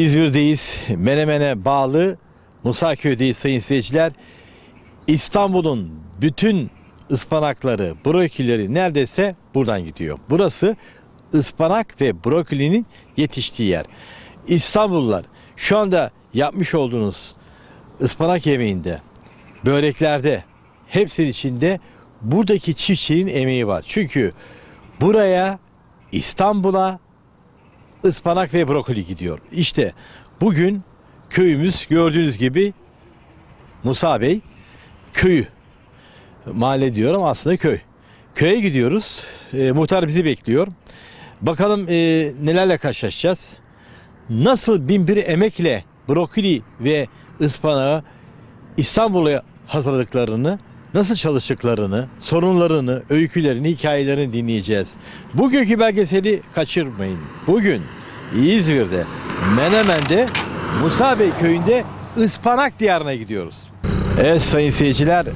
İzmir'deyiz. Menemen'e bağlı Musaköy'deyiz sayın seyirciler. İstanbul'un bütün ıspanakları, brokileri neredeyse buradan gidiyor. Burası ıspanak ve brokolinin yetiştiği yer. İstanbullular şu anda yapmış olduğunuz ıspanak yemeğinde, böreklerde hepsinin içinde buradaki çiftçinin emeği var. Çünkü buraya İstanbul'a ıspanak ve brokoli gidiyor. İşte bugün köyümüz gördüğünüz gibi Musa Bey köyü. Mahalle diyorum aslında köy. Köye gidiyoruz. E, muhtar bizi bekliyor. Bakalım e, nelerle karşılaşacağız. Nasıl binbir emekle brokoli ve ıspanağı İstanbul'a hazırladıklarını, nasıl çalıştıklarını, sorunlarını, öykülerini, hikayelerini dinleyeceğiz. Bugünkü belgeseli kaçırmayın. Bugün İzmir'de, Menemen'de, Musa Bey köyünde ıspanak diyarına gidiyoruz. Evet sayın seyirciler,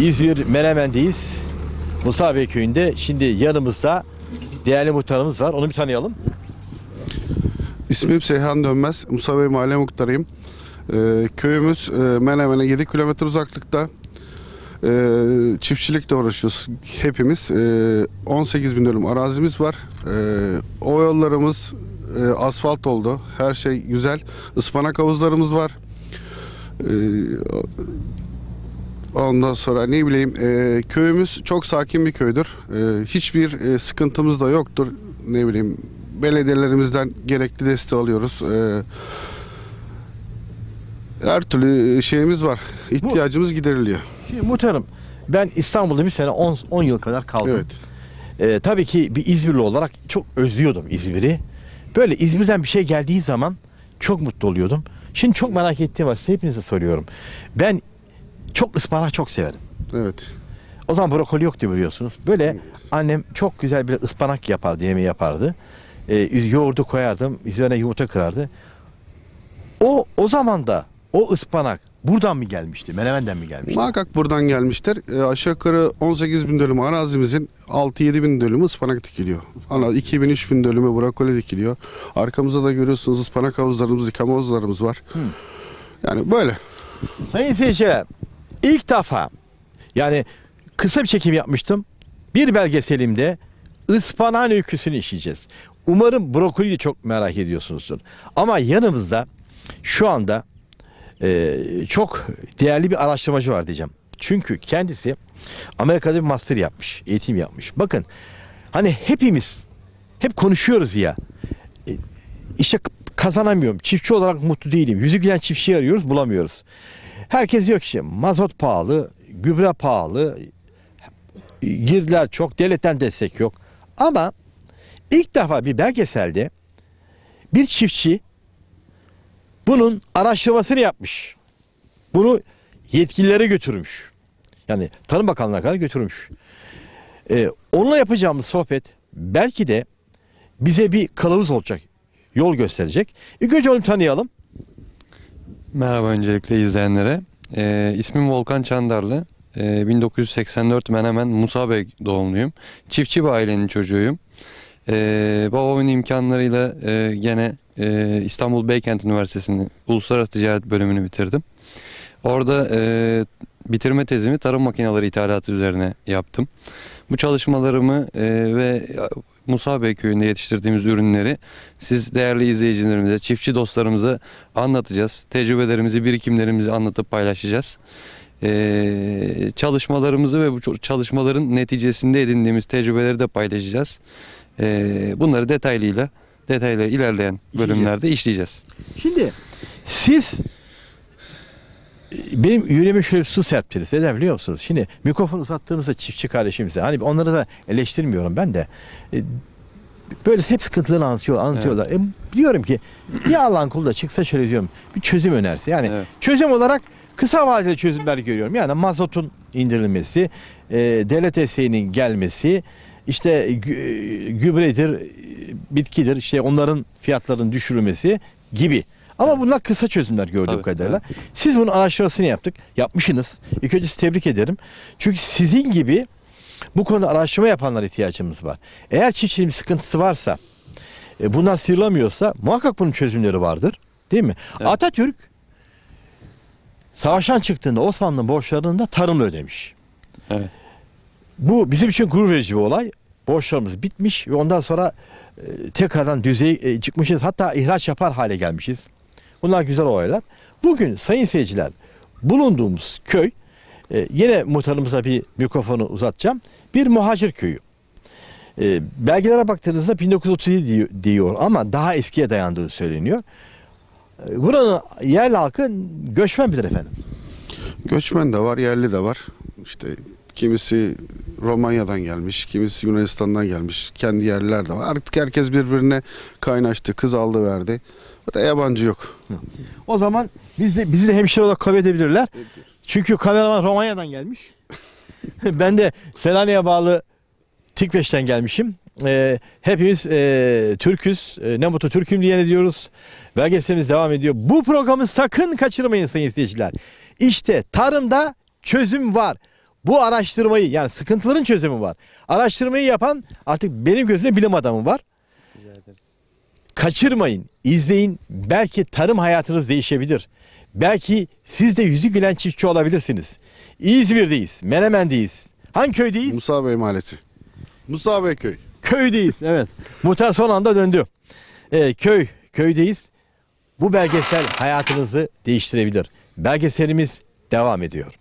İzmir Menemen'deyiz. Musa Bey köyünde. Şimdi yanımızda değerli muhtarımız var. Onu bir tanıyalım. İsmim Seyhan Dönmez. Musa Bey mahalle muhtarıyım. Ee, köyümüz e, Menemen'e 7 kilometre uzaklıkta. Ee, çiftçilikle uğraşıyoruz hepimiz. Ee, 18 bin dönüm arazimiz var. Ee, o yollarımız e, asfalt oldu. Her şey güzel. Ispanak havuzlarımız var. E, ondan sonra ne bileyim e, köyümüz çok sakin bir köydür. E, hiçbir e, sıkıntımız da yoktur. Ne bileyim belediyelerimizden gerekli desteği alıyoruz. E, her türlü e, şeyimiz var. İhtiyacımız gideriliyor. Şimdi muhtarım ben İstanbul'da bir sene 10 yıl kadar kaldım. Evet. Ee, tabii ki bir İzmirli olarak çok özlüyordum İzmir'i. Böyle İzmir'den bir şey geldiği zaman çok mutlu oluyordum. Şimdi çok merak ettiğim var. Size hepinize soruyorum. Ben çok ıspanak çok severim. Evet. O zaman brokoli yoktu biliyorsunuz. Böyle evet. annem çok güzel bir ıspanak yapardı, yemeği yapardı. Ee, yoğurdu koyardım, üzerine yumurta kırardı. O o zaman da o ıspanak Buradan mı gelmişti? Menemen'den mi gelmişti? Muhakkak buradan gelmiştir. E, aşağı yukarı 18 bin dönüm arazimizin 6-7 bin dönümü ıspanak dikiliyor. Ana 2 bin 3 bin dönümü brokoli dikiliyor. Arkamızda da görüyorsunuz ıspanak havuzlarımız, dikeme havuzlarımız var. Hı. Yani böyle. Sayın seyirciler ilk defa yani kısa bir çekim yapmıştım. Bir belgeselimde ıspanağın öyküsünü işleyeceğiz. Umarım brokoliyi çok merak ediyorsunuzdur. Ama yanımızda şu anda e, çok değerli bir araştırmacı var diyeceğim. Çünkü kendisi Amerika'da bir master yapmış, eğitim yapmış. Bakın hani hepimiz hep konuşuyoruz ya. E, kazanamıyorum, çiftçi olarak mutlu değilim. Yüzü gülen çiftçi arıyoruz, bulamıyoruz. Herkes yok ki işte mazot pahalı, gübre pahalı, girdiler çok, devletten destek yok. Ama ilk defa bir belgeselde bir çiftçi bunun araştırmasını yapmış. Bunu yetkililere götürmüş. Yani Tarım Bakanlığı'na kadar götürmüş. Ee, onunla yapacağımız sohbet belki de bize bir kılavuz olacak. Yol gösterecek. İlk önce onu tanıyalım. Merhaba öncelikle izleyenlere. Ee, ismim Volkan Çandarlı. Ee, 1984 Menemen Musa Bey doğumluyum. Çiftçi bir ailenin çocuğuyum. Ee, babamın imkanlarıyla e, gene e, İstanbul Beykent Üniversitesi'nin Uluslararası Ticaret bölümünü bitirdim. Orada e, bitirme tezimi tarım makineleri ithalatı üzerine yaptım. Bu çalışmalarımı e, ve Musa Bey köyünde yetiştirdiğimiz ürünleri siz değerli izleyicilerimize, çiftçi dostlarımıza anlatacağız. Tecrübelerimizi, birikimlerimizi anlatıp paylaşacağız. Ee, çalışmalarımızı ve bu çalışmaların neticesinde edindiğimiz tecrübeleri de paylaşacağız. Ee, bunları detaylıyla detaylı ilerleyen bölümlerde işleyeceğiz. Şimdi siz e, benim yüreğime şöyle su serptiniz. Neden biliyor musunuz? Şimdi mikrofonu uzattığımızda çiftçi kardeşimize hani onları da eleştirmiyorum ben de. E, böyle hep sıkıntılarını anlatıyor, anlatıyorlar. Evet. E, diyorum ki bir Allah'ın kulu da çıksa şöyle diyorum bir çözüm önerisi. Yani evet. çözüm olarak kısa vadeli çözümler görüyorum. Yani mazotun indirilmesi, e, devlet desteğinin gelmesi, işte gübredir, bitkidir, işte onların fiyatlarının düşürülmesi gibi. Ama bunlar kısa çözümler gördüğüm Tabii, kadarıyla. Evet. Siz bunun araştırmasını yaptık. Yapmışsınız. İlk önce tebrik ederim. Çünkü sizin gibi bu konuda araştırma yapanlara ihtiyacımız var. Eğer çiftçinin sıkıntısı varsa, e, bundan sıyrılamıyorsa muhakkak bunun çözümleri vardır. Değil mi? Evet. Atatürk savaştan çıktığında Osmanlı borçlarını da tarımla ödemiş. Evet. Bu bizim için gurur verici bir olay. Borçlarımız bitmiş ve ondan sonra e, tekrardan düzey e, çıkmışız. Hatta ihraç yapar hale gelmişiz. Bunlar güzel olaylar. Bugün sayın seyirciler bulunduğumuz köy e, yine muhtarımıza bir mikrofonu uzatacağım. Bir muhacir köyü. E, belgelere baktığınızda 1937 diyor ama daha eskiye dayandığı söyleniyor. buranın yerli halkı göçmen midir efendim? Göçmen de var, yerli de var. İşte Kimisi Romanya'dan gelmiş, kimisi Yunanistan'dan gelmiş. Kendi yerlerde var. Artık herkes birbirine kaynaştı. Kız aldı verdi. Burada yabancı yok. O zaman biz de bizi de hemşire olarak kabul edebilirler. Çünkü kameraman Romanya'dan gelmiş. ben de Selanik'e bağlı Tikveş'ten gelmişim. Ee, hepimiz e, Türk'üz. E, ne mutlu Türk'üm diye diyoruz. Belgeselimiz devam ediyor. Bu programı sakın kaçırmayın sayın seyirciler. İşte tarımda çözüm var. Bu araştırmayı yani sıkıntıların çözümü var. Araştırmayı yapan artık benim gözümde bilim adamı var. Rica ederiz. Kaçırmayın, izleyin. Belki tarım hayatınız değişebilir. Belki siz de yüzü gülen çiftçi olabilirsiniz. İzmir'deyiz, Menemen'deyiz. Hangi köydeyiz? Musa Bey Mahallesi. Musa Bey Köy. Köydeyiz, evet. Muhtar son anda döndü. Ee, köy, köydeyiz. Bu belgesel hayatınızı değiştirebilir. Belgeselimiz devam ediyor.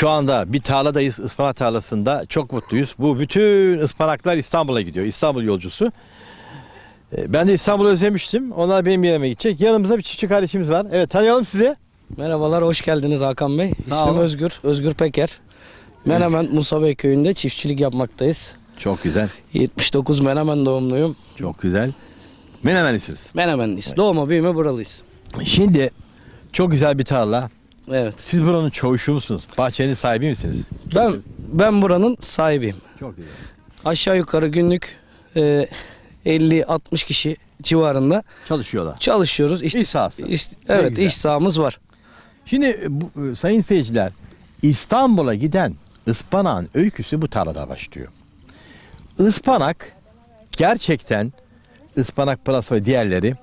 Şu anda bir tarladayız ıspanak tarlasında çok mutluyuz. Bu bütün ıspanaklar İstanbul'a gidiyor. İstanbul yolcusu. Ee, ben de İstanbul'u özlemiştim. Onlar benim yerime gidecek. Yanımızda bir çiftçi kardeşimiz var. Evet tanıyalım sizi. Merhabalar, hoş geldiniz Hakan Bey. Sağ İsmim Özgür, Özgür Peker. Menemen Musabey köyünde çiftçilik yapmaktayız. Çok güzel. 79 Menemen doğumluyum. Çok güzel. Menemenlisiniz. Menemenliyiz. Evet. Doğma büyüme buralıyız. Şimdi çok güzel bir tarla. Evet. Siz buranın çoğuşu musunuz? Bahçenin sahibi misiniz? Ben ben buranın sahibiyim. Çok güzel. Aşağı yukarı günlük e, 50-60 kişi civarında Çalışıyorlar. çalışıyoruz. İş, İş sahası. iş- Ne evet iş sahamız var. Şimdi bu, e, sayın seyirciler İstanbul'a giden ıspanağın öyküsü bu tarlada başlıyor. Ispanak gerçekten ıspanak pırasa ve diğerleri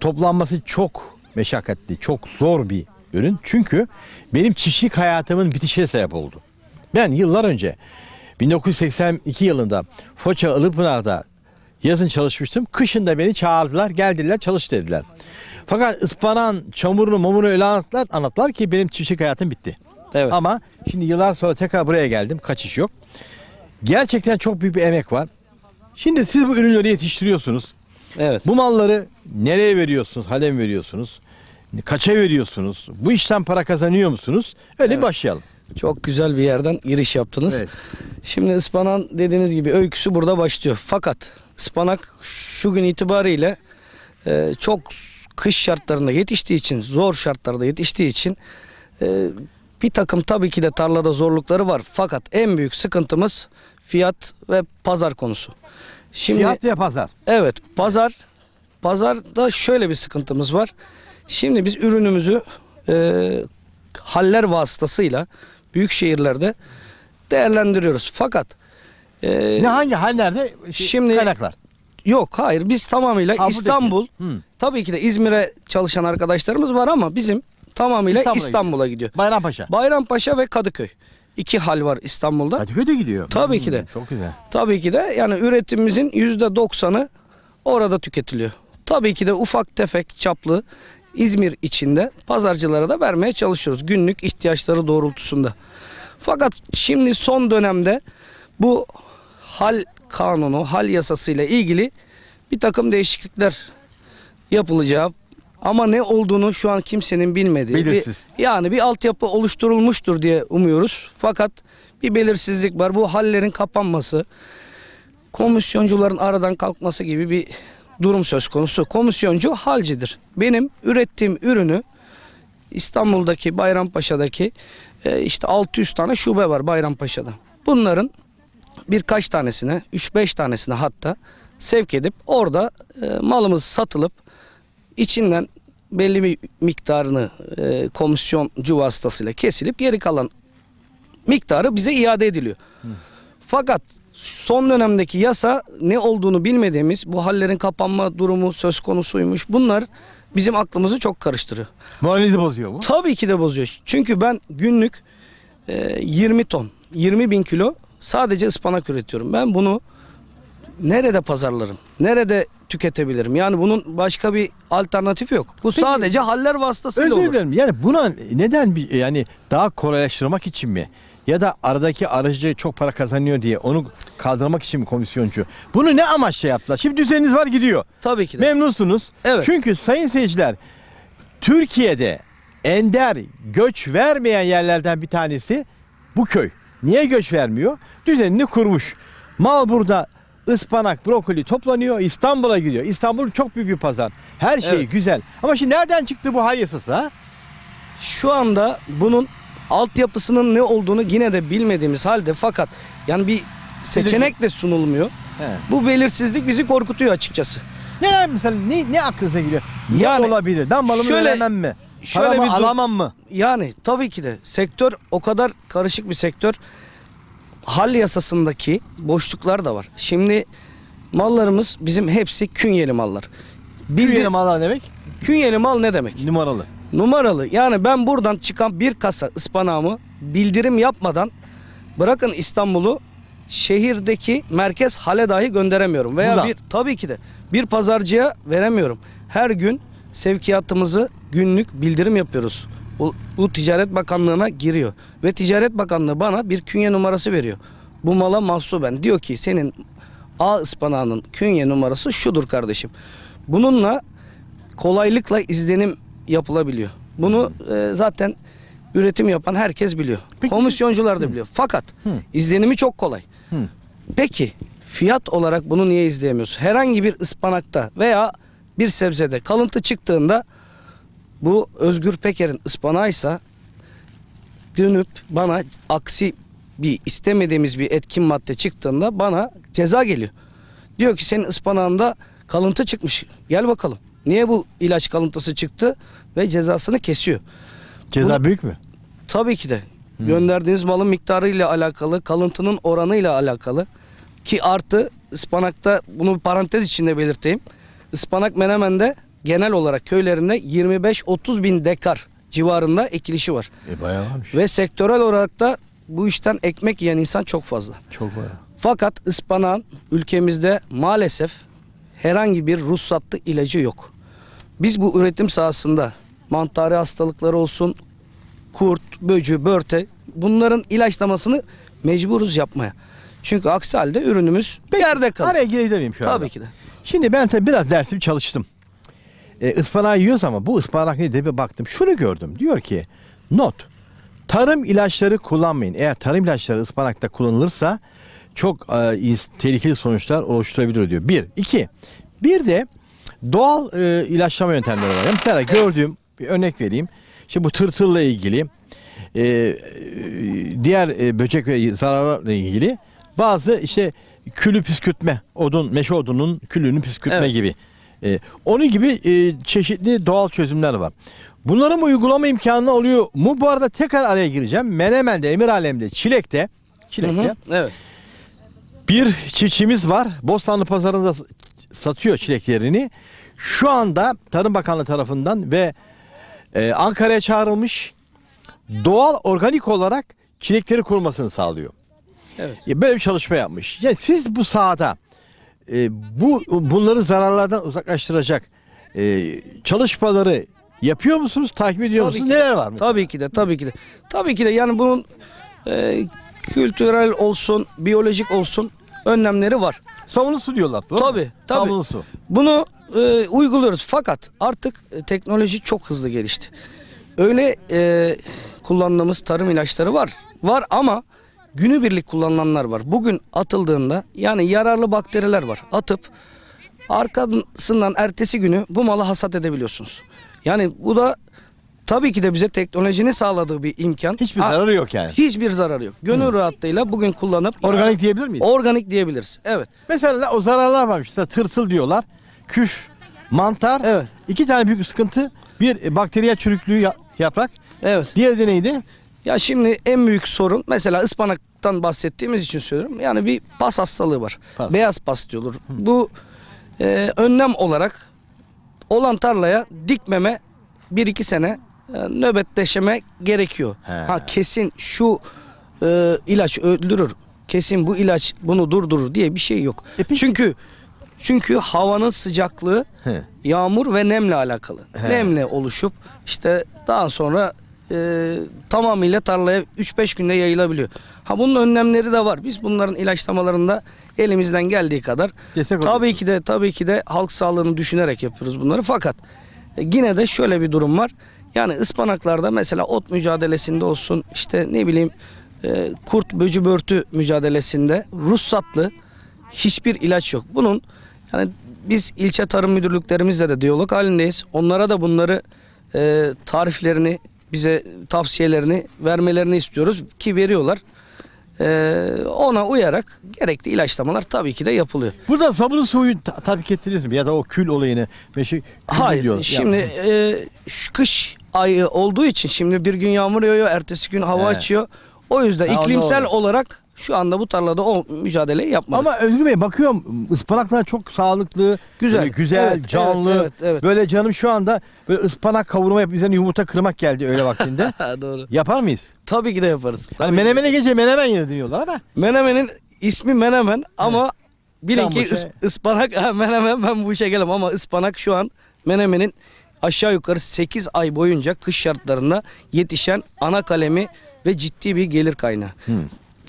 toplanması çok meşakkatli, çok zor bir ürün. Çünkü benim çiftçilik hayatımın bitişine sebep oldu. Ben yıllar önce 1982 yılında Foça Ilıpınar'da yazın çalışmıştım. Kışında beni çağırdılar, geldiler, çalış dediler. Fakat ıspanan, çamurunu, mumunu öyle anlattılar, anlattılar ki benim çiftçilik hayatım bitti. Evet. Ama şimdi yıllar sonra tekrar buraya geldim. Kaçış yok. Gerçekten çok büyük bir emek var. Şimdi siz bu ürünleri yetiştiriyorsunuz. Evet. Bu malları nereye veriyorsunuz? Hale mi veriyorsunuz? Kaça veriyorsunuz? Bu işten para kazanıyor musunuz? Öyle evet. başlayalım. Çok güzel bir yerden giriş yaptınız. Evet. Şimdi ıspanak dediğiniz gibi öyküsü burada başlıyor. Fakat ıspanak şu gün itibariyle e, çok kış şartlarında yetiştiği için, zor şartlarda yetiştiği için e, bir takım tabii ki de tarlada zorlukları var. Fakat en büyük sıkıntımız fiyat ve pazar konusu. Şimdi, fiyat ve pazar. Evet, pazar. Pazarda şöyle bir sıkıntımız var. Şimdi biz ürünümüzü e, haller vasıtasıyla büyük şehirlerde değerlendiriyoruz. Fakat e, ne hangi hallerde şimdi kaynaklar? Yok hayır biz tamamıyla Aa, İstanbul tabii ki de İzmir'e çalışan arkadaşlarımız var ama bizim tamamıyla İstanbul'a İstanbul'a gidiyor. Bayrampaşa. Bayrampaşa ve Kadıköy. İki hal var İstanbul'da. Kadıköy de gidiyor. Tabii ki de. Çok güzel. Tabii ki de yani üretimimizin yüzde doksanı orada tüketiliyor. Tabii ki de ufak tefek çaplı İzmir içinde pazarcılara da vermeye çalışıyoruz günlük ihtiyaçları doğrultusunda. Fakat şimdi son dönemde bu hal kanunu, hal yasası ile ilgili bir takım değişiklikler yapılacağı ama ne olduğunu şu an kimsenin bilmediği. Belirsiz. Bir, yani bir altyapı oluşturulmuştur diye umuyoruz. Fakat bir belirsizlik var. Bu hallerin kapanması, komisyoncuların aradan kalkması gibi bir durum söz konusu. Komisyoncu halcidir. Benim ürettiğim ürünü İstanbul'daki Bayrampaşa'daki e, işte 600 tane şube var Bayrampaşa'da. Bunların birkaç tanesine, 3-5 tanesine hatta sevk edip orada e, malımız satılıp içinden belli bir miktarını e, komisyoncu vasıtasıyla kesilip geri kalan miktarı bize iade ediliyor. Fakat son dönemdeki yasa ne olduğunu bilmediğimiz bu hallerin kapanma durumu söz konusuymuş. Bunlar bizim aklımızı çok karıştırıyor. Moralinizi bozuyor mu? Tabii ki de bozuyor. Çünkü ben günlük e, 20 ton, 20 bin kilo sadece ıspanak üretiyorum. Ben bunu nerede pazarlarım? Nerede tüketebilirim? Yani bunun başka bir alternatif yok. Bu Peki, sadece haller vasıtasıyla özür olur. Özür dilerim. Yani buna neden bir yani daha kolaylaştırmak için mi? ya da aradaki aracı çok para kazanıyor diye onu kaldırmak için mi komisyoncu? Bunu ne amaçla yaptılar? Şimdi düzeniniz var gidiyor. Tabii ki de. Memnunsunuz. Evet. Çünkü sayın seyirciler Türkiye'de ender göç vermeyen yerlerden bir tanesi bu köy. Niye göç vermiyor? Düzenini kurmuş. Mal burada ıspanak, brokoli toplanıyor, İstanbul'a gidiyor. İstanbul çok büyük bir pazar. Her şey Evet. güzel. Ama şimdi nereden çıktı bu hayırsız Şu anda bunun altyapısının ne olduğunu yine de bilmediğimiz halde fakat yani bir seçenek de sunulmuyor. Evet. Bu belirsizlik bizi korkutuyor açıkçası. Neler mesela ne, ne aklınıza geliyor? Ne yani, olabilir? Ben malımı veremem mi? Şöyle Paramı bir alamam mı? Yani tabii ki de sektör o kadar karışık bir sektör. Hal yasasındaki boşluklar da var. Şimdi mallarımız bizim hepsi künyeli mallar. Bildi... Künyeli mallar demek? Künyeli mal ne demek? Numaralı numaralı. Yani ben buradan çıkan bir kasa ıspanağımı bildirim yapmadan bırakın İstanbul'u şehirdeki merkez hale dahi gönderemiyorum. Veya Ulan. bir tabii ki de bir pazarcıya veremiyorum. Her gün sevkiyatımızı günlük bildirim yapıyoruz. Bu, bu Ticaret Bakanlığı'na giriyor. Ve Ticaret Bakanlığı bana bir künye numarası veriyor. Bu mala mahsuben. Diyor ki senin A ıspanağının künye numarası şudur kardeşim. Bununla kolaylıkla izlenim yapılabiliyor. Bunu e, zaten üretim yapan herkes biliyor. Peki, Komisyoncular da biliyor. Fakat hı. izlenimi çok kolay. Hı. Peki fiyat olarak bunu niye izleyemiyoruz? Herhangi bir ıspanakta veya bir sebzede kalıntı çıktığında bu Özgür Peker'in ıspanağıysa dönüp bana aksi bir istemediğimiz bir etkin madde çıktığında bana ceza geliyor. Diyor ki senin ıspanağında kalıntı çıkmış. Gel bakalım. Niye bu ilaç kalıntısı çıktı ve cezasını kesiyor. Ceza Bunu, büyük mü? Tabii ki de. Hmm. Gönderdiğiniz malın miktarıyla alakalı, kalıntının oranı ile alakalı ki artı ıspanakta bunu parantez içinde belirteyim. Ispanak Menemen'de genel olarak köylerinde 25-30 bin dekar civarında ekilişi var. E bayağı varmış. Ve sektörel olarak da bu işten ekmek yiyen insan çok fazla. Çok bayağı. Fakat ıspanağın ülkemizde maalesef herhangi bir ruhsatlı ilacı yok. Biz bu üretim sahasında mantarı hastalıkları olsun, kurt, böcü, börte bunların ilaçlamasını mecburuz yapmaya. Çünkü aksi halde ürünümüz Peki, yerde kalır. Araya girebilir miyim şu Tabii anda? Tabii ki de. Şimdi ben tabii biraz dersimi çalıştım. E, ıspanağı yiyoruz ama bu ıspanak ne diye bir baktım. Şunu gördüm. Diyor ki not. Tarım ilaçları kullanmayın. Eğer tarım ilaçları ıspanakta kullanılırsa çok e, tehlikeli sonuçlar oluşturabilir diyor. Bir. iki. Bir de Doğal e, ilaçlama yöntemleri var. Mesela gördüğüm bir örnek vereyim. Şimdi bu tırtılla ilgili e, e diğer e, böcek ve zararlarla ilgili bazı işte külü püskürtme, odun, meşe odunun külünü püskürtme evet. gibi. E, onun gibi e, çeşitli doğal çözümler var. Bunların uygulama imkanı oluyor mu? Bu arada tekrar araya gireceğim. Menemen'de, Emir Alem'de, Çilek'te, Çilek'te hı hı, evet. bir çiçeğimiz var. Bostanlı pazarında satıyor çileklerini. Şu anda Tarım Bakanlığı tarafından ve e, Ankara'ya çağrılmış doğal organik olarak çilekleri kurmasını sağlıyor. Evet. Böyle bir çalışma yapmış. Yani siz bu sahada e, bu bunları zararlardan uzaklaştıracak e, çalışmaları yapıyor musunuz? Takip ediyor tabii musunuz? Neler de, var mı? Tabii ki de, tabii ki de. Tabii ki de yani bunun e, kültürel olsun, biyolojik olsun önlemleri var. Sabunlu su diyorlar. Doğru tabii, mu? tabii. Sabunlu su. Bunu e, uyguluyoruz fakat artık e, teknoloji çok hızlı gelişti. Öyle e, kullandığımız tarım ilaçları var. Var ama günübirlik kullanılanlar var. Bugün atıldığında yani yararlı bakteriler var. Atıp arkasından ertesi günü bu malı hasat edebiliyorsunuz. Yani bu da Tabii ki de bize teknolojinin sağladığı bir imkan. Hiçbir zararı yok yani. Hiçbir zararı yok. Gönül rahatlığıyla bugün kullanıp Organik diyebilir miyiz? organik diyebiliriz. Evet. Mesela o zararlar var Mesela tırtıl diyorlar. Küf, mantar. Evet. İki tane büyük sıkıntı. Bir e, bakteriya çürüklüğü yaprak. Evet. Diğer de neydi? Ya şimdi en büyük sorun mesela ıspanaktan bahsettiğimiz için söylüyorum. Yani bir pas hastalığı var. Pas. Beyaz pas diyorlar. Bu e, önlem olarak olan tarlaya dikmeme 1-2 sene ee, nöbetleşeme gerekiyor. He. Ha kesin şu e, ilaç öldürür. Kesin bu ilaç bunu durdurur diye bir şey yok. E çünkü çünkü havanın sıcaklığı He. yağmur ve nemle alakalı. He. Nemle oluşup işte daha sonra e, tamamıyla tarlaya 3-5 günde yayılabiliyor. Ha bunun önlemleri de var. Biz bunların ilaçlamalarında elimizden geldiği kadar Destek tabii ki de tabii ki de halk sağlığını düşünerek yapıyoruz bunları. Fakat e, yine de şöyle bir durum var. Yani ıspanaklarda mesela ot mücadelesinde olsun işte ne bileyim e, kurt böcü börtü mücadelesinde ruhsatlı hiçbir ilaç yok. Bunun yani biz ilçe tarım müdürlüklerimizle de diyalog halindeyiz. Onlara da bunları e, tariflerini bize tavsiyelerini vermelerini istiyoruz ki veriyorlar. Ee, ona uyarak gerekli ilaçlamalar tabii ki de yapılıyor. Burada sabun suyu ta- tabii ettiniz mi? Ya da o kül olayını meşe kül Hayır. Diyor. Şimdi yani. e, kış ay e, olduğu için şimdi bir gün yağmur yağıyor, ertesi gün hava He. açıyor. O yüzden Ha, iklimsel doğru. olarak şu anda bu tarlada o mücadeleyi yapmadık. Ama Özgür Bey bakıyorum ıspanaklar çok sağlıklı, Güzel. güzel, Evet, canlı. evet, evet. Böyle canım şu anda böyle ıspanak kavurma yapıp üzerine yumurta kırmak geldi öyle vaktinde. doğru. Yapar mıyız? Tabii ki de yaparız. Hani menemene gece menemen yedi diyorlar ama. Menemenin ismi menemen ama bilin Tam ki şey. ıspanak menemen ben bu işe gelim ama ıspanak şu an menemenin aşağı yukarı 8 ay boyunca kış şartlarında yetişen ana kalemi ve ciddi bir gelir kaynağı. Hmm.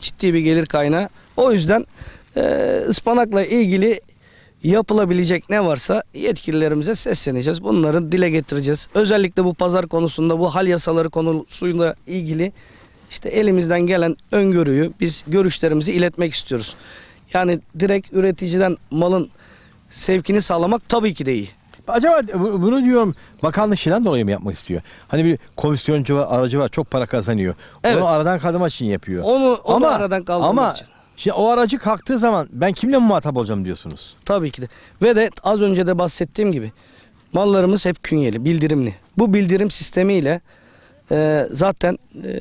Ciddi bir gelir kaynağı. O yüzden e, ıspanakla ilgili yapılabilecek ne varsa yetkililerimize sesleneceğiz. Bunları dile getireceğiz. Özellikle bu pazar konusunda, bu hal yasaları konusuyla ilgili işte elimizden gelen öngörüyü, biz görüşlerimizi iletmek istiyoruz. Yani direkt üreticiden malın sevkini sağlamak tabii ki de iyi. Acaba bunu diyorum bakanlık şeyden dolayı mı yapmak istiyor? Hani bir komisyoncu var, aracı var çok para kazanıyor. Evet. Onu aradan kaldırmak için yapıyor. Onu- onu aradan kaldırmak ama için. Şimdi o aracı kalktığı zaman ben kimle muhatap olacağım diyorsunuz. Tabii ki de. Ve de az önce de bahsettiğim gibi mallarımız hep künyeli, bildirimli. Bu bildirim sistemiyle e, zaten e,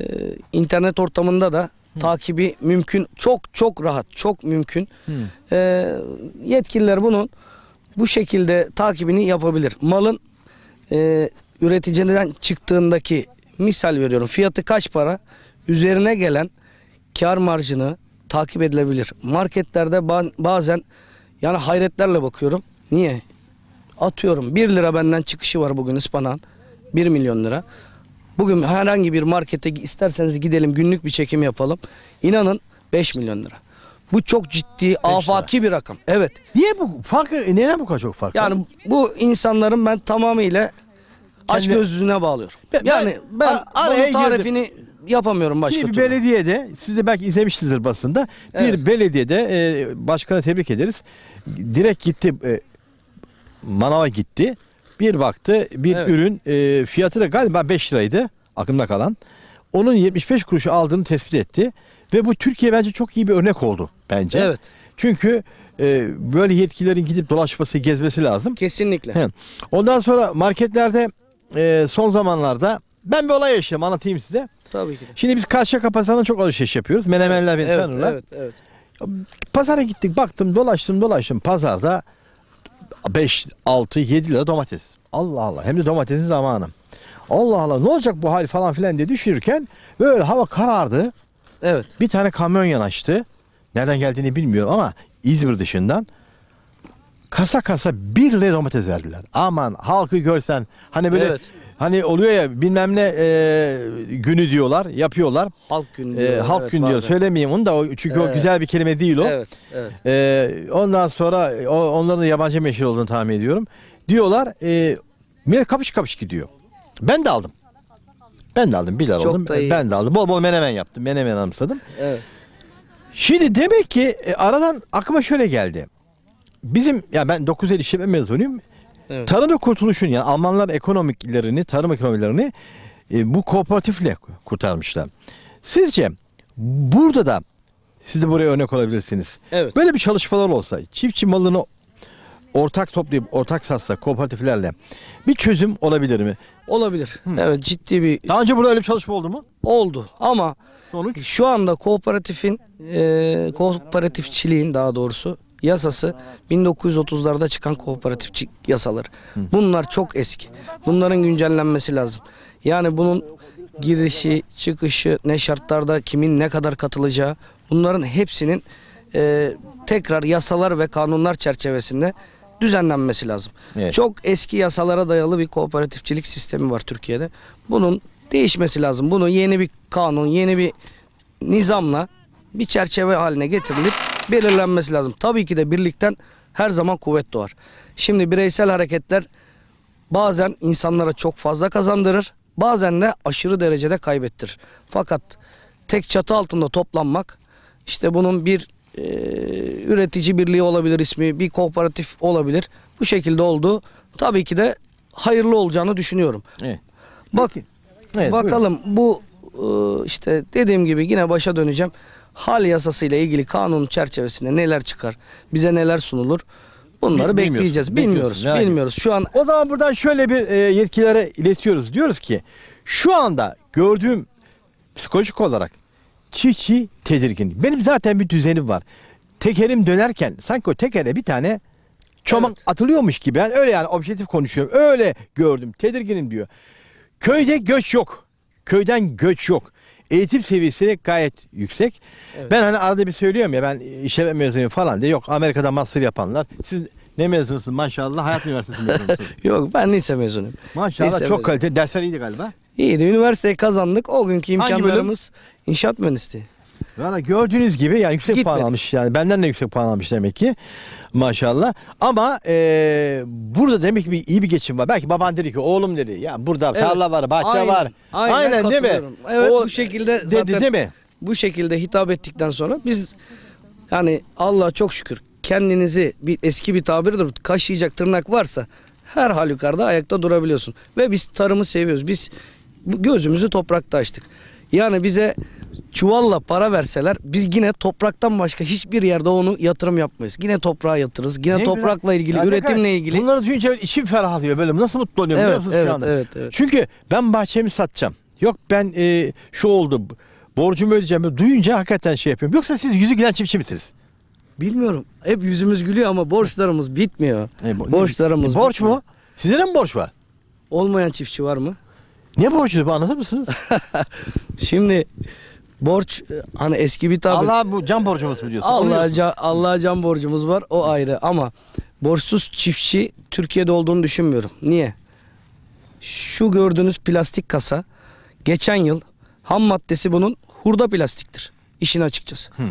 internet ortamında da takibi mümkün. Çok çok rahat, çok mümkün. E, yetkililer bunun bu şekilde takibini yapabilir. Malın e, üreticiden çıktığındaki misal veriyorum fiyatı kaç para üzerine gelen kar marjını takip edilebilir. Marketlerde bazen yani hayretlerle bakıyorum. Niye? Atıyorum 1 lira benden çıkışı var bugün ıspanağın. 1 milyon lira. Bugün herhangi bir markete isterseniz gidelim günlük bir çekim yapalım. İnanın 5 milyon lira. Bu çok ciddi, Peki afaki işte. bir rakam. Evet. Niye bu farkı neden bu kadar çok fark? Yani bu insanların ben tamamıyla aç Kendi... gözlüğüne bağlıyorum. Ben, yani ben ar bunun tarifini girdim. yapamıyorum başka türlü. bir türlü. belediyede siz de belki izlemişsinizdir basında. Evet. Bir belediyede e, başkanı tebrik ederiz. Direkt gitti e, manava gitti. Bir baktı bir evet. ürün e, fiyatı da galiba 5 liraydı aklımda kalan. Onun 75 kuruşu aldığını tespit etti. Ve bu Türkiye bence çok iyi bir örnek oldu bence. Evet. Çünkü e, böyle yetkilerin gidip dolaşması, gezmesi lazım. Kesinlikle. He. Ondan sonra marketlerde e, son zamanlarda ben bir olay yaşadım anlatayım size. Tabii ki de. Şimdi biz Karşıyaka pazarına çok alışveriş yapıyoruz. Menemenler beni evet, tanırlar. Evet, evet. Pazara gittik baktım dolaştım dolaştım pazarda 5, 6, 7 lira domates. Allah Allah hem de domatesin zamanı. Allah Allah ne olacak bu hal falan filan diye düşünürken böyle hava karardı. Evet. Bir tane kamyon yanaştı. Nereden geldiğini bilmiyorum ama İzmir dışından kasa kasa bir lira domates verdiler. Aman halkı görsen hani böyle Evet. hani oluyor ya bilmem ne e, günü diyorlar yapıyorlar. Halk günü. E, halk gün günü diyor söylemeyeyim onu da o, çünkü o güzel bir kelime değil o. Evet, evet. E, ondan sonra o, onların yabancı meşhur olduğunu tahmin ediyorum. Diyorlar e, millet kapış kapış gidiyor. Ben de aldım. Ben de aldım biber Çok aldım. Ben de aldım. Bol bol menemen yaptım. Menemen anımsadım. Evet. Şimdi demek ki e, aradan aklıma şöyle geldi. Bizim ya ben 950 işletme mezunuyum. Evet. Tarım ve kurtuluşun yani Almanlar ekonomiklerini, tarım ekonomilerini e, bu kooperatifle kurtarmışlar. Sizce burada da siz de buraya örnek olabilirsiniz. Evet. Böyle bir çalışmalar olsa, çiftçi malını ortak toplayıp ortak satsa kooperatiflerle bir çözüm olabilir mi? Olabilir. Hı. Evet ciddi bir Daha önce burada öyle bir çalışma oldu mu? oldu ama Sonuç şu anda kooperatifin e, kooperatifçiliğin daha doğrusu yasası 1930'larda çıkan kooperatif yasalar. Bunlar çok eski. Bunların güncellenmesi lazım. Yani bunun girişi, çıkışı, ne şartlarda kimin ne kadar katılacağı bunların hepsinin e, tekrar yasalar ve kanunlar çerçevesinde düzenlenmesi lazım. Evet. Çok eski yasalara dayalı bir kooperatifçilik sistemi var Türkiye'de. Bunun değişmesi lazım. Bunu yeni bir kanun, yeni bir nizamla bir çerçeve haline getirilip belirlenmesi lazım. Tabii ki de birlikten her zaman kuvvet doğar. Şimdi bireysel hareketler bazen insanlara çok fazla kazandırır, bazen de aşırı derecede kaybettir. Fakat tek çatı altında toplanmak işte bunun bir ee, üretici birliği olabilir ismi, bir kooperatif olabilir. Bu şekilde oldu. Tabii ki de hayırlı olacağını düşünüyorum. Evet. Bak, evet, bakalım buyurun. bu e, işte dediğim gibi yine başa döneceğim. Hal yasasıyla ilgili kanun çerçevesinde neler çıkar, bize neler sunulur. Bunları Bilmiyoruz. bekleyeceğiz. Bilmiyoruz. Yani. Bilmiyoruz. Şu an O zaman buradan şöyle bir e, iletiyoruz. Diyoruz ki şu anda gördüğüm psikolojik olarak Çiçi tedirgin. Benim zaten bir düzenim var. Tekerim dönerken sanki o tekere bir tane çomak evet. atılıyormuş gibi. Yani öyle yani objektif konuşuyorum. Öyle gördüm. Tedirginim diyor. Köyde göç yok. Köyden göç yok. Eğitim seviyesi gayet yüksek. Evet. Ben hani arada bir söylüyorum ya ben işe mezunuyum falan diye. Yok Amerika'da master yapanlar. Siz ne mezunusunuz maşallah? Hayat Üniversitesi mezunusunuz. yok ben lise mezunuyum. Maşallah lise çok mezunum. kaliteli. Dersler iyiydi galiba. İyiydi. Üniversiteyi kazandık. O günkü imkanlarımız inşaat mühendisliği. Valla gördüğünüz gibi yani yüksek Gitmedi. puan almış yani benden de yüksek puan almış demek ki maşallah. Ama e, burada demek ki bir, iyi bir geçim var. Belki baban dedi ki oğlum dedi ya burada evet. tarla var, bahçe aynen, var. Aynen, aynen değil mi? Evet o, bu şekilde dedi, zaten değil mi? bu şekilde hitap ettikten sonra biz yani Allah'a çok şükür kendinizi bir eski bir tabirdir kaşıyacak tırnak varsa her halükarda ayakta durabiliyorsun. Ve biz tarımı seviyoruz. Biz gözümüzü toprakta açtık. Yani bize çuvalla para verseler biz yine topraktan başka hiçbir yerde onu yatırım yapmayız. Yine toprağa yatırırız. Yine ne toprakla bileyim? ilgili, yani üretimle ilgili. Bunları duyunca içim ferahlıyor böyle. Nasıl mutlu oluyorum evet, biliyor evet, Evet, evet. Çünkü ben bahçemi satacağım. Yok ben e, şu oldu borcumu ödeyeceğim. Duyunca hakikaten şey yapıyorum. Yoksa siz yüzü gülen çiftçi misiniz? Bilmiyorum. Hep yüzümüz gülüyor ama borçlarımız bitmiyor. E, bo borçlarımız. E, borç bitmiyor. mu? Size mi borç var? Olmayan çiftçi var mı? Ne borçlu bu anlatır mısınız? Şimdi borç e, hani eski bir tabir. Allah bu can borcumuz mu diyorsun? Allah can, Allah can borcumuz var o ayrı ama borçsuz çiftçi Türkiye'de olduğunu düşünmüyorum. Niye? Şu gördüğünüz plastik kasa geçen yıl ham maddesi bunun hurda plastiktir. İşin açıkçası. Hmm.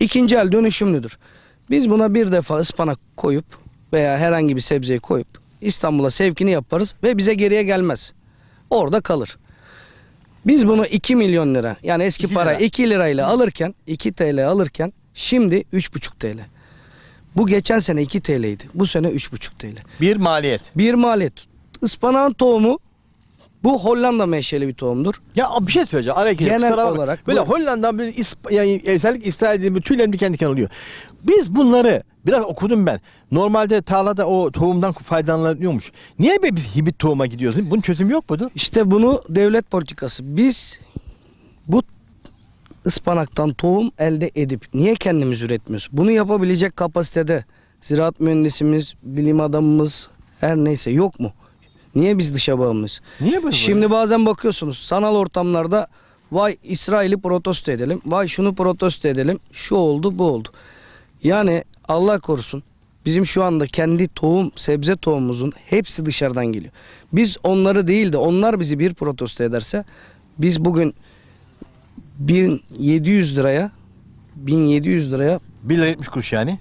İkinci el dönüşümlüdür. Biz buna bir defa ıspanak koyup veya herhangi bir sebzeyi koyup İstanbul'a sevkini yaparız ve bize geriye gelmez orada kalır. Biz bunu 2 milyon lira yani eski 2 para lira. 2 lirayla alırken 2 TL alırken şimdi 3,5 TL. Bu geçen sene 2 TL'ydi. Bu sene 3,5 TL. Bir maliyet. Bir maliyet. Ispanağın tohumu bu Hollanda menşeli bir tohumdur. Ya bir şey söyleyeceğim. Araya gireyim. Genel Kusura olarak Böyle bu- Hollanda'dan bir isp- yani özellikle İsrail'in bir tüylerim diken diken oluyor. Biz bunları Biraz okudum ben. Normalde tarlada o tohumdan faydalanılıyormuş Niye be biz hibit tohuma gidiyoruz? Bunun çözümü yok mudur? İşte bunu devlet politikası. Biz bu ıspanaktan tohum elde edip niye kendimiz üretmiyoruz? Bunu yapabilecek kapasitede ziraat mühendisimiz, bilim adamımız her neyse yok mu? Niye biz dışa bağımlıyız? Niye böyle? Şimdi bazen bakıyorsunuz sanal ortamlarda vay İsrail'i protesto edelim, vay şunu protesto edelim, şu oldu bu oldu. Yani Allah korusun bizim şu anda kendi tohum, sebze tohumumuzun hepsi dışarıdan geliyor. Biz onları değil de onlar bizi bir protesto ederse biz bugün 1700 liraya 1700 liraya 1 lira 70 kuruş yani.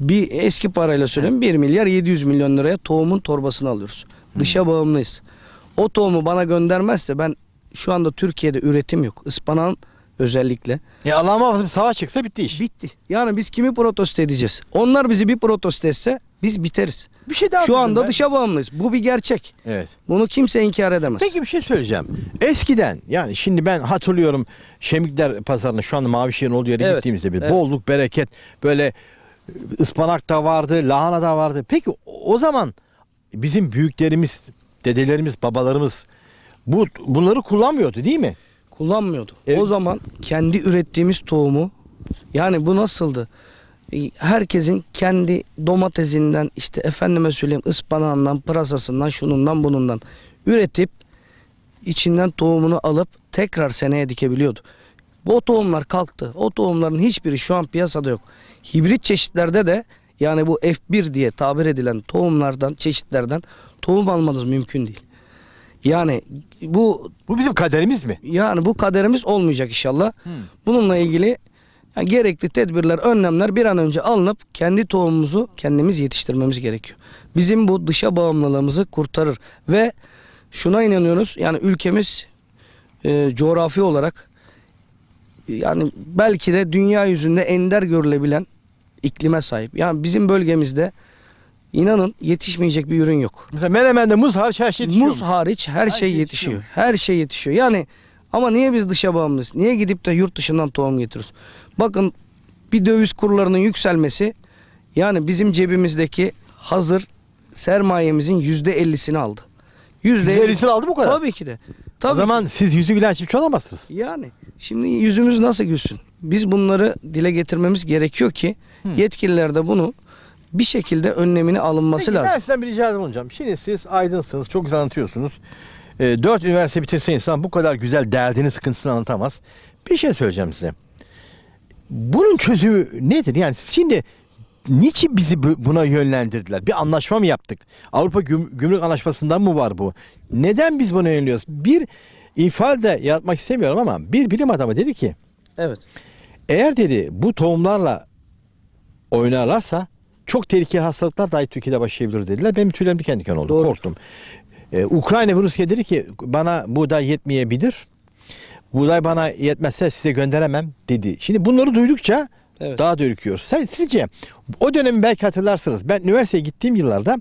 Bir eski parayla söyleyeyim 1 milyar 700 milyon liraya tohumun torbasını alıyoruz. Dışa hmm. bağımlıyız. O tohumu bana göndermezse ben şu anda Türkiye'de üretim yok. Ispanağın özellikle. Ya Allah muhafaza savaş çıksa bitti iş. Bitti. Yani biz kimi protesto edeceğiz? Onlar bizi bir protesto etse biz biteriz. Bir şey daha Şu anda ben. dışa bağımlıyız. Bu bir gerçek. Evet. Bunu kimse inkar edemez. Peki bir şey söyleyeceğim. Eskiden yani şimdi ben hatırlıyorum Şemikler Pazarı'na şu anda Mavişehir'in olduğu yere Evet, gittiğimizde bir evet. bolluk, bereket böyle e, ıspanak da vardı, lahana da vardı. Peki o zaman bizim büyüklerimiz, dedelerimiz, babalarımız bu bunları kullanmıyordu değil mi? Kullanmıyordu. Evet. O zaman kendi ürettiğimiz tohumu yani bu nasıldı? Herkesin kendi domatesinden işte efendime söyleyeyim ıspanağından, pırasasından, şunundan bunundan üretip içinden tohumunu alıp tekrar seneye dikebiliyordu. O tohumlar kalktı. O tohumların hiçbiri şu an piyasada yok. Hibrit çeşitlerde de yani bu F1 diye tabir edilen tohumlardan, çeşitlerden tohum almanız mümkün değil. Yani bu bu bizim kaderimiz mi? Yani bu kaderimiz olmayacak inşallah. Hmm. Bununla ilgili yani gerekli tedbirler, önlemler bir an önce alınıp kendi tohumumuzu kendimiz yetiştirmemiz gerekiyor. Bizim bu dışa bağımlılığımızı kurtarır ve şuna inanıyoruz. Yani ülkemiz e, coğrafi olarak yani belki de dünya yüzünde ender görülebilen iklime sahip. Yani bizim bölgemizde İnanın yetişmeyecek bir ürün yok. Mesela Menemen'de muz hariç her şey yetişiyor. Muz hariç her, her şey, şey yetişiyor. Her şey yetişiyor. Yani ama niye biz dışa bağımlıyız? Niye gidip de yurt dışından tohum getiriyoruz? Bakın bir döviz kurlarının yükselmesi yani bizim cebimizdeki hazır sermayemizin yüzde ellisini aldı. Yüzde ellisini aldı bu kadar. Tabii ki de. Tabii o zaman siz yüzü gülen çiftçi olamazsınız. Yani şimdi yüzümüz nasıl gülsün? Biz bunları dile getirmemiz gerekiyor ki hmm. yetkililer de bunu bir şekilde önlemini alınması Peki, lazım. Ben bir ricadım hocam. Şimdi siz aydınsınız, çok güzel anlatıyorsunuz. E, ee, 4 üniversite bitirse insan bu kadar güzel derdini, sıkıntısını anlatamaz. Bir şey söyleyeceğim size. Bunun çözümü nedir? Yani şimdi niçin bizi buna yönlendirdiler? Bir anlaşma mı yaptık? Avrupa Güm Gümrük Anlaşması'ndan mı var bu? Neden biz buna yöneliyoruz? Bir ifade yaratmak istemiyorum ama bir bilim adamı dedi ki Evet. Eğer dedi bu tohumlarla oynarlarsa çok tehlikeli hastalıklar dahi Türkiye'de başlayabilir dediler. Benim tüylerim diken diken oldu. Doğrudur. Korktum. Ee, Ukrayna ve Rusya dedi ki bana buğday yetmeyebilir. Buğday bana yetmezse size gönderemem dedi. Şimdi bunları duydukça evet. daha da Sen Sizce o dönemi belki hatırlarsınız. Ben üniversiteye gittiğim yıllarda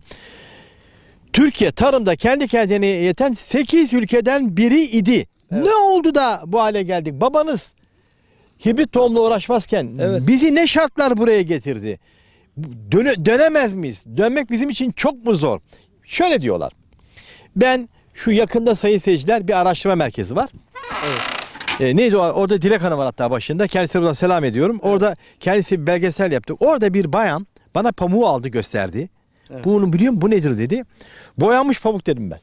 Türkiye tarımda kendi kendine yeten 8 ülkeden biri idi. Evet. Ne oldu da bu hale geldik? Babanız hibrit tohumla uğraşmazken evet. bizi ne şartlar buraya getirdi? Döne, dönemez miyiz? Dönmek bizim için çok mu zor? Şöyle diyorlar. Ben şu yakında sayın seyirciler bir araştırma merkezi var. Evet. E, neydi o? Orada Dilek Hanım var hatta başında. Kendisine buradan selam ediyorum. Evet. Orada kendisi bir belgesel yaptı. Orada bir bayan bana pamuğu aldı gösterdi. Evet. Bunu biliyor musun? Bu nedir dedi. Boyanmış pamuk dedim ben.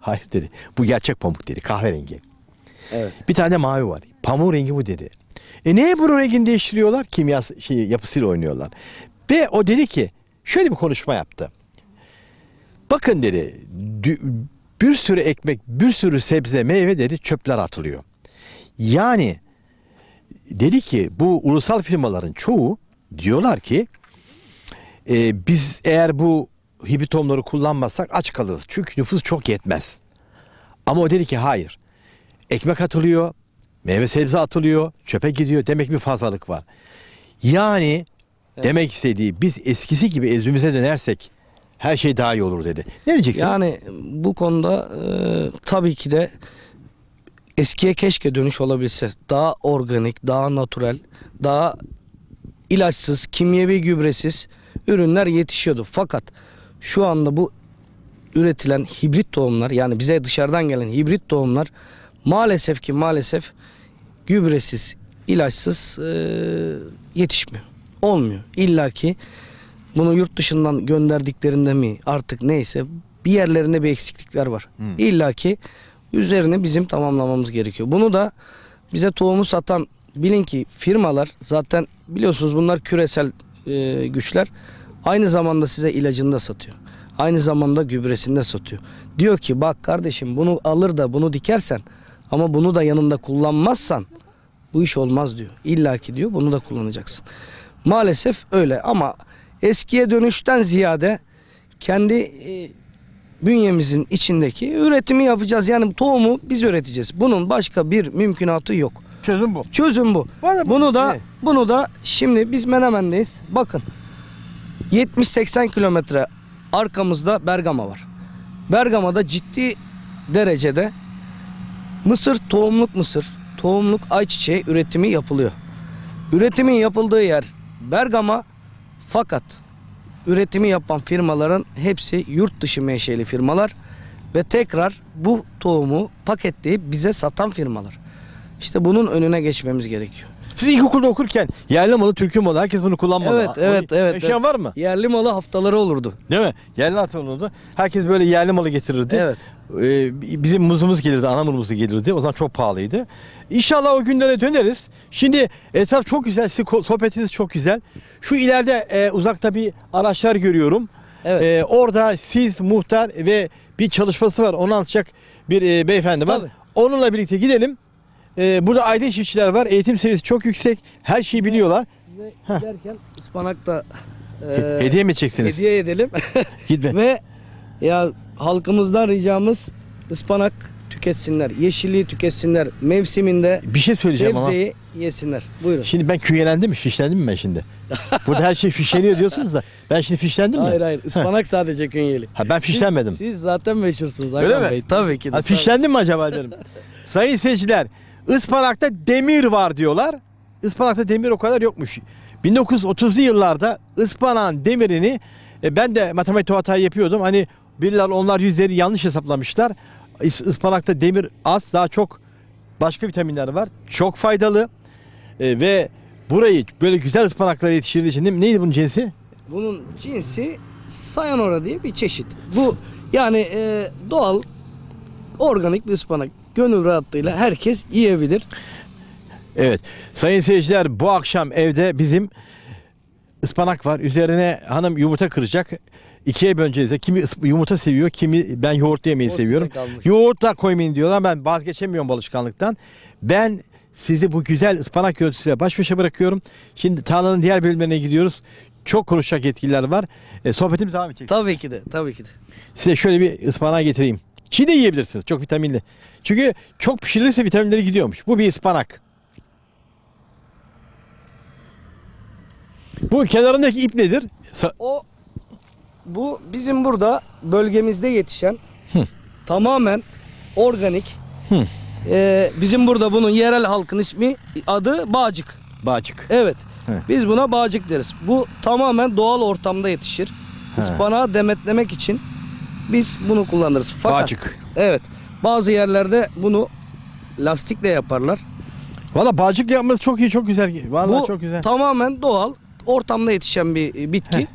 Hayır dedi. Bu gerçek pamuk dedi. Kahverengi. Evet. Bir tane mavi var. Pamuk rengi bu dedi. E neye bunu rengini değiştiriyorlar? Kimya şey, yapısıyla oynuyorlar. Ve o dedi ki şöyle bir konuşma yaptı. Bakın dedi bir sürü ekmek, bir sürü sebze, meyve dedi çöpler atılıyor. Yani dedi ki bu ulusal firmaların çoğu diyorlar ki e, biz eğer bu hibitomları kullanmazsak aç kalırız. Çünkü nüfus çok yetmez. Ama o dedi ki hayır. Ekmek atılıyor, meyve sebze atılıyor, çöpe gidiyor. Demek bir fazlalık var. Yani Demek istediği biz eskisi gibi ezbimize dönersek her şey daha iyi olur dedi. Ne diyeceksiniz? Yani bu konuda e, tabii ki de eskiye keşke dönüş olabilse. Daha organik, daha natural, daha ilaçsız, kimyevi gübresiz ürünler yetişiyordu. Fakat şu anda bu üretilen hibrit tohumlar yani bize dışarıdan gelen hibrit tohumlar maalesef ki maalesef gübresiz, ilaçsız e, yetişmiyor. Olmuyor. İlla ki bunu yurt dışından gönderdiklerinde mi artık neyse bir yerlerinde bir eksiklikler var. Hmm. İlla ki üzerine bizim tamamlamamız gerekiyor. Bunu da bize tohumu satan bilin ki firmalar zaten biliyorsunuz bunlar küresel e, güçler aynı zamanda size ilacını da satıyor. Aynı zamanda gübresini de satıyor. Diyor ki bak kardeşim bunu alır da bunu dikersen ama bunu da yanında kullanmazsan bu iş olmaz diyor. İlla ki diyor bunu da kullanacaksın. Maalesef öyle ama eskiye dönüşten ziyade kendi e, bünyemizin içindeki üretimi yapacağız. Yani tohumu biz üreteceğiz. Bunun başka bir mümkünatı yok. Çözüm bu. Çözüm bu. Bana, bunu da ne? bunu da şimdi biz Menemen'deyiz. Bakın 70-80 kilometre arkamızda Bergama var. Bergama'da ciddi derecede mısır, tohumluk mısır, tohumluk ayçiçeği üretimi yapılıyor. Üretimin yapıldığı yer Bergama fakat üretimi yapan firmaların hepsi yurt dışı menşeli firmalar ve tekrar bu tohumu paketleyip bize satan firmalar. İşte bunun önüne geçmemiz gerekiyor. Siz ilkokulda okurken yerli malı, Türk'ün malı herkes bunu kullanmalı. Evet, evet, evet. Eşyan var mı? Yerli malı haftaları olurdu. Değil mi? Yerli atı olurdu. Herkes böyle yerli malı getirirdi. Evet. Ee, bizim muzumuz gelirdi, ana muzumuz gelirdi. O zaman çok pahalıydı. İnşallah o günlere döneriz. Şimdi etraf çok güzel, sizin sohbetiniz çok güzel. Şu ileride e, uzakta bir araçlar görüyorum. Evet. Ee, orada siz muhtar ve bir çalışması var. Onu anlatacak bir e, beyefendi var. Tabii. Onunla birlikte gidelim. Ee, burada aydın çiftçiler var. Eğitim seviyesi çok yüksek. Her şeyi size, biliyorlar. Size Heh. ıspanak da e, hediye mi çeksiniz? Hediye edelim. Gitme. Ve ya halkımızdan ricamız ıspanak tüketsinler. Yeşilliği tüketsinler. Mevsiminde bir şey söyleyeceğim sebzeyi ama. yesinler. Buyurun. Şimdi ben küyelendim mi? Fişlendim mi ben şimdi? Burada her şey fişleniyor diyorsunuz da ben şimdi fişlendim hayır, mi? Hayır hayır. Ispanak sadece künyeli. Ha, ben fişlenmedim. Siz, siz zaten meşhursunuz Hakan Öyle mi? Tabii ki de. Ha, fişlendim mi acaba derim. Sayın seyirciler Ispanak'ta demir var diyorlar. Ispanak'ta demir o kadar yokmuş. 1930'lu yıllarda ıspanağın demirini e, ben de matematik hatayı yapıyordum. Hani birler onlar yüzleri yanlış hesaplamışlar. Is, demir az daha çok başka vitaminler var. Çok faydalı e, ve burayı böyle güzel ıspanaklara yetiştirdiği için neydi bunun cinsi? Bunun cinsi sayanora diye bir çeşit. Bu yani e, doğal organik bir ıspanak gönül rahatlığıyla herkes yiyebilir. Evet. Sayın seyirciler bu akşam evde bizim ıspanak var. Üzerine hanım yumurta kıracak. İkiye böleceğiz. Kimi yumurta seviyor, kimi ben yoğurt yemeyi o seviyorum. Yoğurt da koymayın diyorlar. Ben vazgeçemiyorum bu alışkanlıktan. Ben sizi bu güzel ıspanak görüntüsüyle baş başa bırakıyorum. Şimdi tarlanın diğer bölümlerine gidiyoruz. Çok konuşacak yetkililer var. E, sohbetimiz devam edecek. Tabii ki de, tabii ki de. Size şöyle bir ıspanağı getireyim. Çiğ de yiyebilirsiniz. Çok vitaminli. Çünkü çok pişirilirse vitaminleri gidiyormuş. Bu bir ıspanak. Bu kenarındaki ip nedir? O bu bizim burada bölgemizde yetişen Hı. tamamen organik. Hı. Ee, bizim burada bunun yerel halkın ismi adı bağcık. Bağcık. Evet. He. Biz buna bağcık deriz. Bu tamamen doğal ortamda yetişir. He. Ispanağı demetlemek için biz bunu kullanırız. Fakat, Bağcık. Evet. Bazı yerlerde bunu lastikle yaparlar. Valla bağcık yapması çok iyi, çok güzel. Vallahi Bu çok güzel. tamamen doğal, ortamda yetişen bir e, bitki. Heh.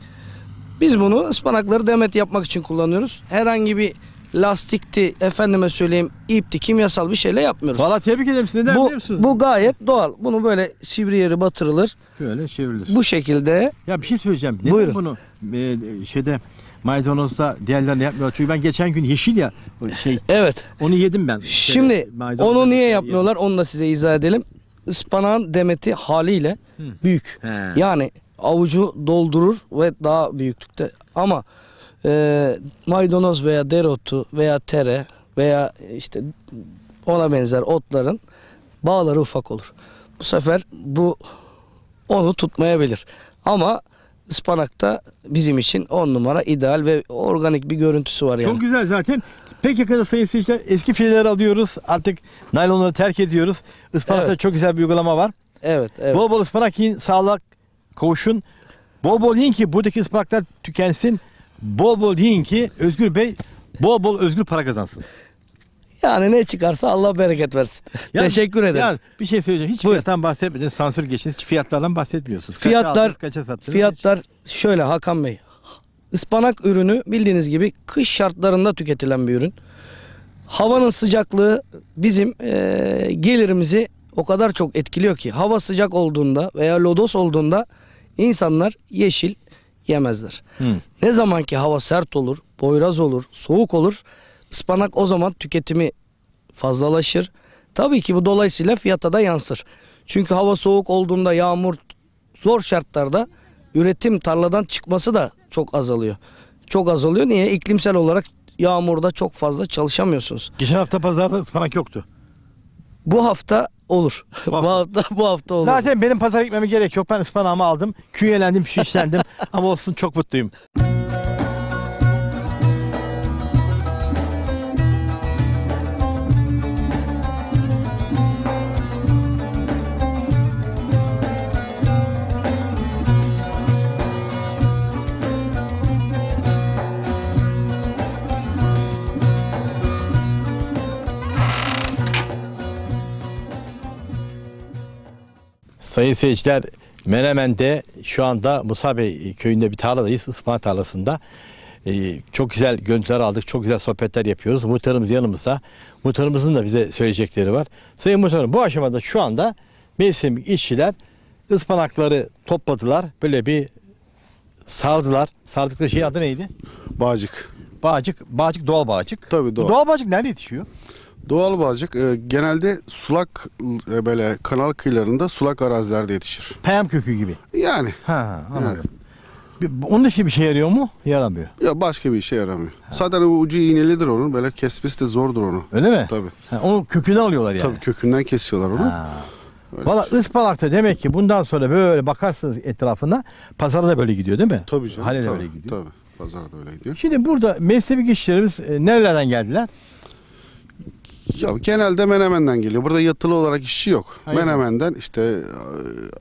Biz bunu ıspanakları demet yapmak için kullanıyoruz. Herhangi bir lastikti, efendime söyleyeyim ipti, kimyasal bir şeyle yapmıyoruz. Valla tebrik ederim sizi. Neden bu, musunuz? bu gayet doğal. Bunu böyle sivri yeri batırılır. Böyle çevrilir. Bu şekilde Ya bir şey söyleyeceğim. Neden Buyurun. bunu e, şeyde Maydanozda diğerlerini yapmıyor. Çünkü ben geçen gün yeşil ya şey. Evet. Onu yedim ben. Şimdi Şöyle, onu niye yapmıyorlar? Yedim. Onu da size izah edelim. Ispanağın demeti haliyle Hı. büyük. He. Yani avucu doldurur ve daha büyüklükte. Ama e, maydanoz veya dereotu veya tere veya işte ona benzer otların bağları ufak olur. Bu sefer bu onu tutmayabilir. Ama ıspanakta bizim için on numara ideal ve organik bir görüntüsü var yani. Çok güzel zaten. Peki PKK'da sayın seyirciler eski fideleri alıyoruz. Artık naylonları terk ediyoruz. Ispanakta Evet. çok güzel bir uygulama var. Evet, evet. Bol bol ıspanak yiyin, sağlık kavuşun. Bol bol yiyin ki buradaki ıspanaklar tükensin. Bol bol yiyin ki Özgür Bey bol bol özgür para kazansın. Yani ne çıkarsa Allah bereket versin. Yani, Teşekkür ederim. Yani bir şey söyleyeceğim. Hiç Buyur. fiyattan bahsetmediniz. Sansür geçtiniz. fiyatlardan bahsetmiyorsunuz. Kaça fiyatlar, aldınız, kaça Fiyatlar hiç? şöyle Hakan Bey. Ispanak ürünü bildiğiniz gibi kış şartlarında tüketilen bir ürün. Havanın sıcaklığı bizim e, gelirimizi o kadar çok etkiliyor ki hava sıcak olduğunda veya lodos olduğunda insanlar yeşil yemezler. Hı. Ne zaman ki hava sert olur, boyraz olur, soğuk olur ıspanak o zaman tüketimi fazlalaşır. Tabii ki bu dolayısıyla fiyata da yansır. Çünkü hava soğuk olduğunda yağmur zor şartlarda üretim tarladan çıkması da çok azalıyor. Çok azalıyor niye? İklimsel olarak yağmurda çok fazla çalışamıyorsunuz. Geçen hafta pazarda ıspanak yoktu. Bu hafta olur. Bu hafta, bu hafta, bu hafta olur. Zaten benim pazara gitmeme gerek yok. Ben ıspanağımı aldım. Künyelendim, şişlendim. Ama olsun çok mutluyum. Sayın seyirciler Menemen'de şu anda Musa Bey köyünde bir tarladayız. Ispanak tarlasında. Ee, çok güzel görüntüler aldık. Çok güzel sohbetler yapıyoruz. Muhtarımız yanımızda. Muhtarımızın da bize söyleyecekleri var. Sayın muhtarım bu aşamada şu anda mevsimlik işçiler ıspanakları topladılar. Böyle bir sardılar. Sardıkları şey adı neydi? Bağcık. Bağcık. Bağcık doğal bağcık. Tabii doğal. Doğal bağcık nerede yetişiyor? Doğal balcık e, genelde sulak e, böyle kanal kıyılarında sulak arazilerde yetişir. Peyam kökü gibi. Yani. Ha anladım. Yani. Bir- Onun için bir şey yarıyor mu? Yaramıyor. Ya başka bir şey yaramıyor. Zaten o ucu iğnelidir onun. Böyle kesmesi de zordur onu. Öyle mi? Tabii. Ha, onu kökünden alıyorlar yani. Tabii kökünden kesiyorlar onu. Ha. Valla ıspanakta demek ki bundan sonra böyle bakarsınız etrafına pazara da böyle gidiyor değil mi? Tabii canım. Hale tabii, böyle gidiyor. Tabii. Pazara da öyle gidiyor. Şimdi burada mevsimi kişilerimiz e, nerelerden geldiler? Ya genelde Menemen'den geliyor. Burada yatılı olarak işçi yok. Hayır. Menemen'den işte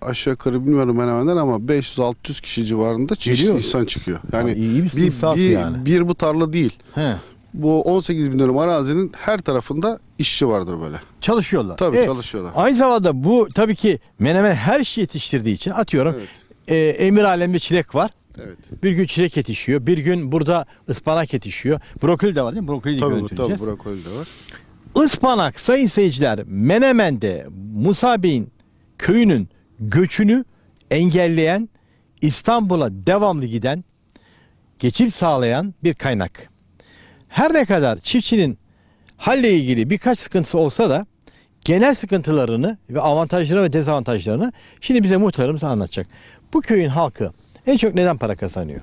e, aşağı yukarı bilmiyorum Menemen'den ama 500-600 kişi civarında geliyor. insan çıkıyor. Yani, ha, iyi bir, bir, bir, yani bir bu tarla değil. He. Bu 18 bin dönüm arazinin her tarafında işçi vardır böyle. Çalışıyorlar. Tabii e, çalışıyorlar. Aynı zamanda bu tabii ki Menemen her şeyi yetiştirdiği için atıyorum evet. e, emir alemde çilek var. Evet. Bir gün çilek yetişiyor. Bir gün burada ıspanak yetişiyor. Brokoli de var değil mi? Brokoli de tabii, Tabii brokoli de var. Ispanak sayın seyirciler Menemen'de Musa Bey'in köyünün göçünü engelleyen İstanbul'a devamlı giden geçim sağlayan bir kaynak. Her ne kadar çiftçinin halle ilgili birkaç sıkıntısı olsa da genel sıkıntılarını ve avantajlarını ve dezavantajlarını şimdi bize muhtarımız anlatacak. Bu köyün halkı en çok neden para kazanıyor?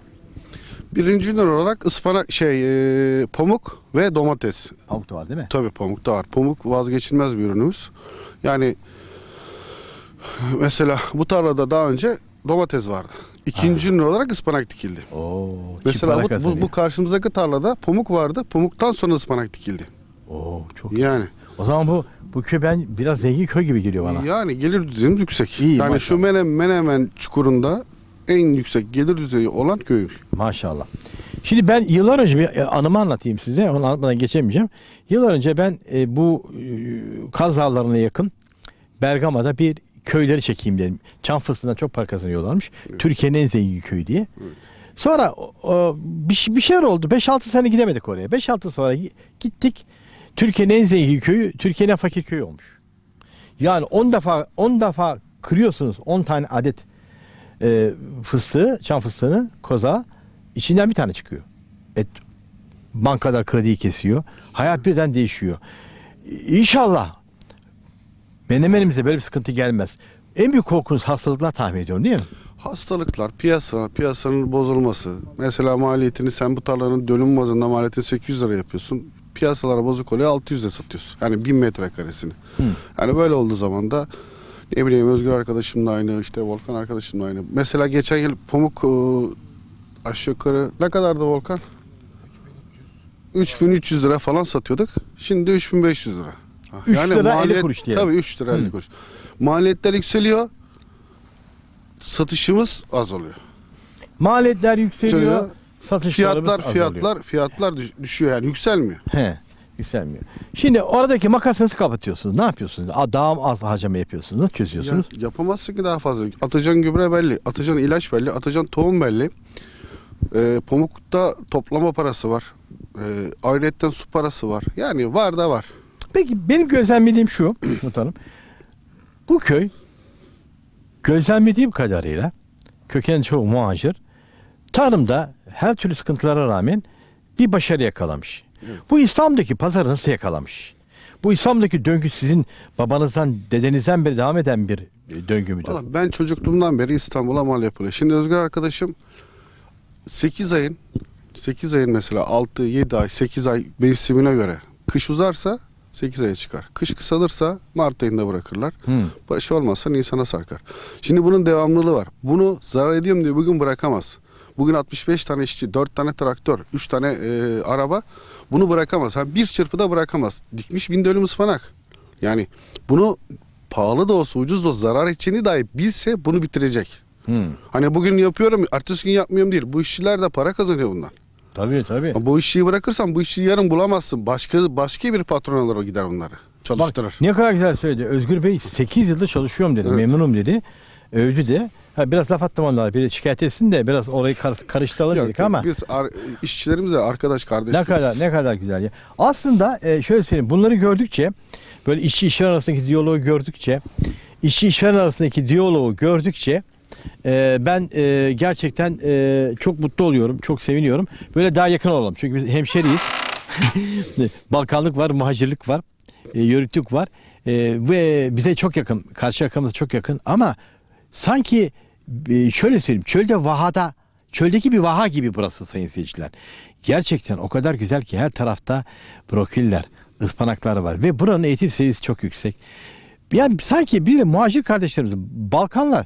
Birinci ürün olarak ıspanak şey e, pamuk ve domates. Pamuk da var değil mi? Tabii pamuk da var. Pamuk vazgeçilmez bir ürünümüz. Yani mesela bu tarlada daha önce domates vardı. İkinci ürün olarak ıspanak dikildi. Oo, mesela bu, bu, bu karşımızdaki tarlada pamuk vardı. Pamuktan sonra ıspanak dikildi. Oo, çok yani. O zaman bu bu köy ben biraz zengin köy gibi geliyor bana. Yani gelir düzeyimiz yüksek. İyi, yani maşallah. şu Menem, Menemen çukurunda en yüksek gelir düzeyi olan köyümüz. Maşallah. Şimdi ben yıllar önce bir e, anımı anlatayım size. Onu anlatmadan geçemeyeceğim. Yıllar önce ben e, bu e, Kaz Dağları'na yakın Bergama'da bir köyleri çekeyim dedim. Çam fıstığından çok para kazanıyorlarmış. Evet. Türkiye'nin en zengin köyü diye. Evet. Sonra o, bir, bir şeyler oldu. 5-6 sene gidemedik oraya. 5-6 sonra gittik. Türkiye'nin en zengin köyü, Türkiye'nin en fakir köyü olmuş. Yani 10 defa 10 defa kırıyorsunuz 10 tane adet e, fıstığı, çam fıstığını koza içinden bir tane çıkıyor. Et, bankalar krediyi kesiyor. Hayat birden değişiyor. İnşallah menemenimize böyle bir sıkıntı gelmez. En büyük korkunuz hastalıklar tahmin ediyorum değil mi? Hastalıklar, piyasa, piyasanın bozulması. Mesela maliyetini sen bu tarlanın dönüm bazında maliyetini 800 lira yapıyorsun. Piyasalara bozuk oluyor 600 lira satıyorsun. Yani 1000 metrekaresini. Hmm. Yani böyle olduğu zaman da ne bileyim Özgür da aynı, işte Volkan arkadaşım da aynı. Mesela geçen yıl pamuk e, aşağı yukarı ne kadardı Volkan? 3300 lira falan satıyorduk. Şimdi 3500 lira. Ha, ah, 3 lira 50 kuruş diyelim. Tabii 3 lira 50 Hı. kuruş. Maliyetler yükseliyor. Satışımız azalıyor. Maliyetler yükseliyor. Söylüyor, satışlarımız fiyatlar azalıyor. fiyatlar fiyatlar düş- düşüyor yani yükselmiyor. He. Yükselmiyor. Şimdi oradaki makasınızı kapatıyorsunuz. Ne yapıyorsunuz? Daha az hacame yapıyorsunuz? Nasıl çözüyorsunuz? Ya, yapamazsın ki daha fazla. Atacağın gübre belli, atacağın ilaç belli, atacağın tohum belli. Ee, pamukta toplama parası var. Ee, ayrıyetten su parası var. Yani var da var. Peki benim gözlemlediğim şu Hanım. Bu köy gözlemlediğim kadarıyla köken çoğu muhacir tarımda her türlü sıkıntılara rağmen bir başarı yakalamış. Bu İslam'daki pazarı nasıl yakalamış? Bu İslam'daki döngü sizin babanızdan, dedenizden beri devam eden bir e, döngü müdür? Vallahi ben çocukluğumdan beri İstanbul'a mal yapılıyor. Şimdi Özgür arkadaşım 8 ayın 8 ayın mesela 6, 7 ay, 8 ay mevsimine göre kış uzarsa 8 aya çıkar. Kış kısalırsa Mart ayında bırakırlar. Hmm. Şey olmazsa Nisan'a sarkar. Şimdi bunun devamlılığı var. Bunu zarar ediyorum diye bugün bırakamaz. Bugün 65 tane işçi, 4 tane traktör, 3 tane e, araba bunu bırakamaz. Ha, bir çırpıda bırakamaz. Dikmiş bin dönüm ıspanak. Yani bunu pahalı da olsa ucuz da olsa, zarar edeceğini dahi bilse bunu bitirecek. Hmm. Hani bugün yapıyorum ertesi gün yapmıyorum değil. Bu işçiler de para kazanıyor bundan. Tabii tabii. Bu işi bırakırsan bu işi yarın bulamazsın. Başka başka bir patron alır o gider onları. Çalıştırır. Bak, ne kadar güzel söyledi. Özgür Bey 8 yılda çalışıyorum dedi. Evet. Memnunum dedi. Övdü de. Ha, biraz laf attım onlara. Bir şikayet etsin de biraz orayı kar karıştıralım Yok, dedik ama. Biz ar- işçilerimize arkadaş kardeş. Ne kadar ne kadar güzel ya. Aslında e, şöyle söyleyeyim. Bunları gördükçe böyle işçi işveren arasındaki diyaloğu gördükçe işçi işveren arasındaki diyaloğu gördükçe e, ben e, gerçekten e, çok mutlu oluyorum. Çok seviniyorum. Böyle daha yakın olalım. Çünkü biz hemşeriyiz. Balkanlık var, muhacirlik var, e, yörüklük var. E, ve bize çok yakın, karşı yakamız çok yakın ama sanki e, şöyle söyleyeyim çölde vahada çöldeki bir vaha gibi burası sayın seyirciler. Gerçekten o kadar güzel ki her tarafta brokiller, ıspanaklar var ve buranın eğitim seviyesi çok yüksek. Yani sanki bir muhacir kardeşlerimiz Balkanlar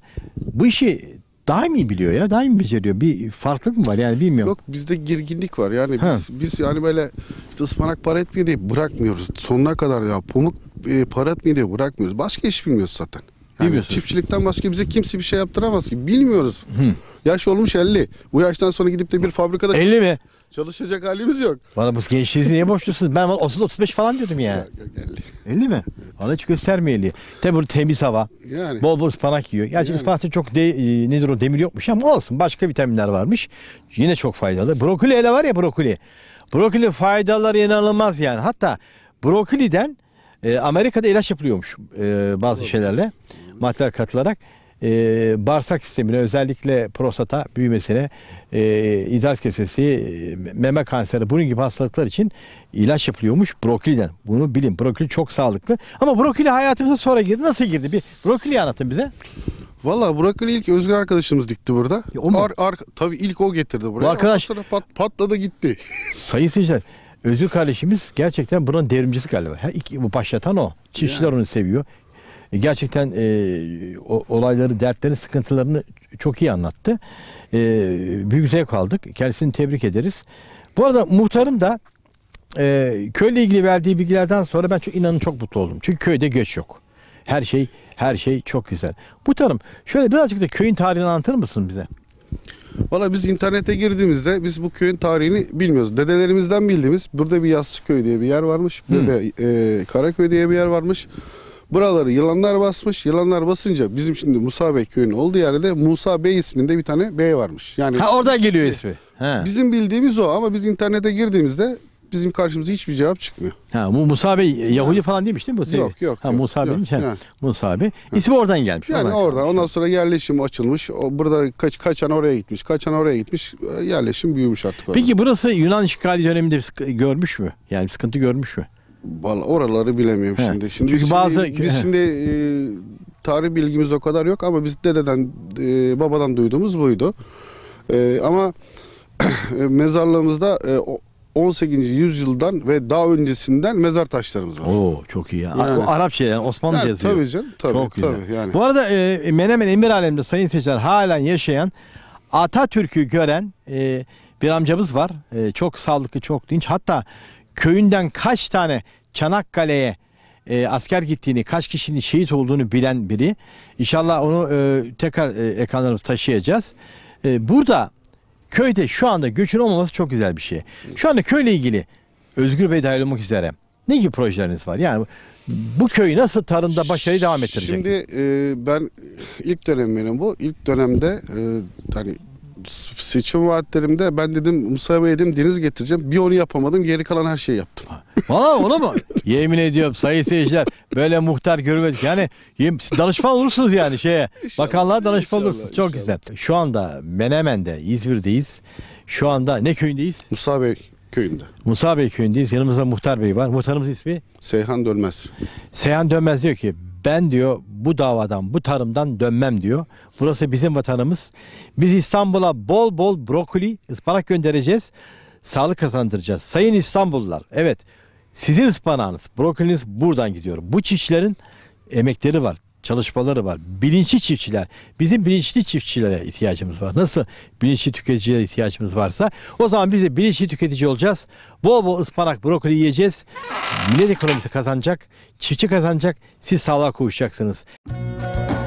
bu işi daha mı iyi biliyor ya? Daha mı beceriyor? Bir farklılık mı var yani bilmiyorum. Yok bizde girginlik var. Yani biz, biz yani böyle işte ıspanak para etmiyor diye bırakmıyoruz. Sonuna kadar ya pamuk e, para etmiyor diye bırakmıyoruz. Başka iş bilmiyoruz zaten. Yani çiftçilikten başka bize kimse bir şey yaptıramaz ki. Bilmiyoruz. Hı. Yaş olmuş 50. Bu yaştan sonra gidip de bir fabrikada 50 mi? çalışacak halimiz yok. Bana bu gençliğinizi niye borçlusunuz? Ben 30-35 falan diyordum ya. Yok, yok, 50. 50 mi? Bana hiç göstermeyeli. Tabi burada temiz hava. Yani. Bol bol ıspanak yiyor. Gerçi Yani. ıspanakta çok de, e, nedir o demir yokmuş ama olsun. Başka vitaminler varmış. Yine çok faydalı. Brokoli hele var ya brokoli. Brokoli faydaları inanılmaz yani. Hatta brokoliden e, Amerika'da ilaç yapılıyormuş e, bazı Doğru. şeylerle. Maddeler katılarak e, bağırsak sistemine özellikle prostata büyümesine, e, idrar kesesi, e, meme kanseri bunun gibi hastalıklar için ilaç yapılıyormuş brokoliden. Bunu bilin brokili çok sağlıklı ama brokili hayatımıza sonra girdi. Nasıl girdi? Bir brokili anlatın bize. Valla brokoli ilk Özgür arkadaşımız dikti burada. Ya e, o mu? Ar, ar, tabii ilk o getirdi buraya. Bu arkadaş sonra pat, patladı gitti. Sayın seyirciler Özgür kardeşimiz gerçekten buranın devrimcisi galiba. Ha, ilk, başlatan o. Çiftçiler yani. onu seviyor. E, gerçekten e, o, olayları, dertlerini, sıkıntılarını çok iyi anlattı. E, büyük zevk aldık. Kendisini tebrik ederiz. Bu arada muhtarın da e, köyle ilgili verdiği bilgilerden sonra ben çok inanın çok mutlu oldum. Çünkü köyde göç yok. Her şey her şey çok güzel. Muhtarım şöyle birazcık da köyün tarihini anlatır mısın bize? Valla biz internete girdiğimizde biz bu köyün tarihini bilmiyoruz. Dedelerimizden bildiğimiz burada bir Yassı köy diye bir yer varmış. Bir de e, Karaköy diye bir yer varmış. Buraları yılanlar basmış. Yılanlar basınca bizim şimdi Musa Bey köyünün olduğu yerde Musa Bey isminde bir tane bey varmış. Yani Ha orada geliyor ismi. Ha. bizim bildiğimiz o ama biz internete girdiğimizde bizim karşımıza hiçbir cevap çıkmıyor. Ha, bu Musa Bey e, Yahudi falan değilmiş değil mi? Musa? Yok yok. Ha, yok, Musa yok, Bey'miş. yani. Musa Bey. İsmi oradan gelmiş. Yani oradan. kalmış. Ondan sonra yerleşim açılmış. O, burada kaç, kaçan oraya gitmiş. Kaçan oraya gitmiş. E, yerleşim büyümüş artık. Orada. Peki burası Yunan işgali döneminde bir sıkı- görmüş mü? Yani sıkıntı görmüş mü? Vallahi oraları bilemiyorum He. şimdi. Şimdi Çünkü biz bazı- şimdi, biz şimdi e, tarih bilgimiz o kadar yok ama biz dededen e, babadan duyduğumuz buydu. E, ama e, mezarlığımızda e, o- 18. yüzyıldan ve daha öncesinden mezar taşlarımız var. Oo çok iyi ya. Yani. O Arapça şey yani Osmanlıca yani, yazıyor. Tabii canım tabii. Çok tabii, güzel. yani. Bu arada e, Menemen Emir Alem'de sayın seyirciler halen yaşayan Atatürk'ü gören e, bir amcamız var. E, çok sağlıklı çok dinç. Hatta köyünden kaç tane Çanakkale'ye e, asker gittiğini, kaç kişinin şehit olduğunu bilen biri. İnşallah onu e, tekrar e, ekranlarımız taşıyacağız. E, burada Köyde şu anda göçün olmaması çok güzel bir şey. Şu anda köyle ilgili Özgür Bey dahil olmak üzere ne gibi projeleriniz var? Yani bu köyü nasıl tarımda başarıyı devam ettirecek? Şimdi e, ben ilk dönem benim bu. İlk dönemde e, hani seçim vaatlerimde ben dedim Musa Bey deniz getireceğim. Bir onu yapamadım geri kalan her şeyi yaptım. Valla onu mu? Yemin ediyorum sayın seyirciler böyle muhtar görmedik. Yani danışman olursunuz yani şeye. İnşallah, Bakanlığa danışman inşallah, olursunuz. Çok inşallah. güzel. Şu anda Menemen'de İzmir'deyiz. Şu anda ne köyündeyiz? Musa Bey köyünde. Musa Bey köyündeyiz. Yanımızda Muhtar Bey var. Muhtarımız ismi? Seyhan Dönmez. Seyhan Dönmez diyor ki ben diyor bu davadan, bu tarımdan dönmem diyor. Burası bizim vatanımız. Biz İstanbul'a bol bol brokoli, ıspanak göndereceğiz. Sağlık kazandıracağız. Sayın İstanbullular, evet sizin ıspanağınız, brokoliniz buradan gidiyor. Bu çiftçilerin emekleri var çalışmaları var. Bilinçli çiftçiler. Bizim bilinçli çiftçilere ihtiyacımız var. Nasıl bilinçli tüketicilere ihtiyacımız varsa o zaman biz de bilinçli tüketici olacağız. Bol bol ıspanak, brokoli yiyeceğiz. Millet ekonomisi kazanacak, çiftçi kazanacak, siz sağlığa kavuşacaksınız. Müzik